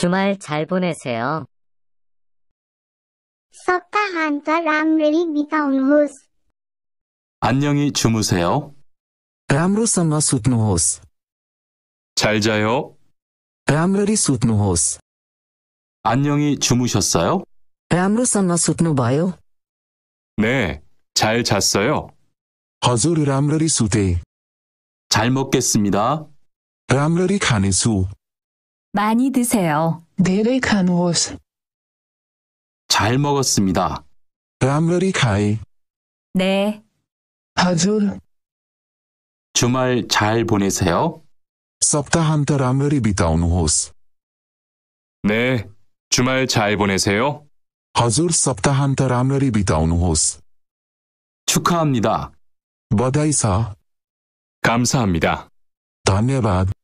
주말 잘 보내세요. 석가한테 람레리 비타운호스. 안녕히 주무세요. 람루 상가 숫노호스. 잘 자요. 람레리 숫노호스. 안녕히 주무셨어요? 람루 상가 숫노바요. 네, 잘 잤어요. 허즈르 람레리 수데. 잘 먹겠습니다. 람레리 카네수. 많이 드세요. Dere kanvos. 잘 먹었습니다. Ramveri kai. 네, Hazur. 주말 잘 보내세요. Saptahant ramveri bitaunhos. 네, 주말 잘 보내세요. Hazur saptahant ramveri bitaunhos. 축하합니다. Badai sa. 감사합니다. Dhanyavad.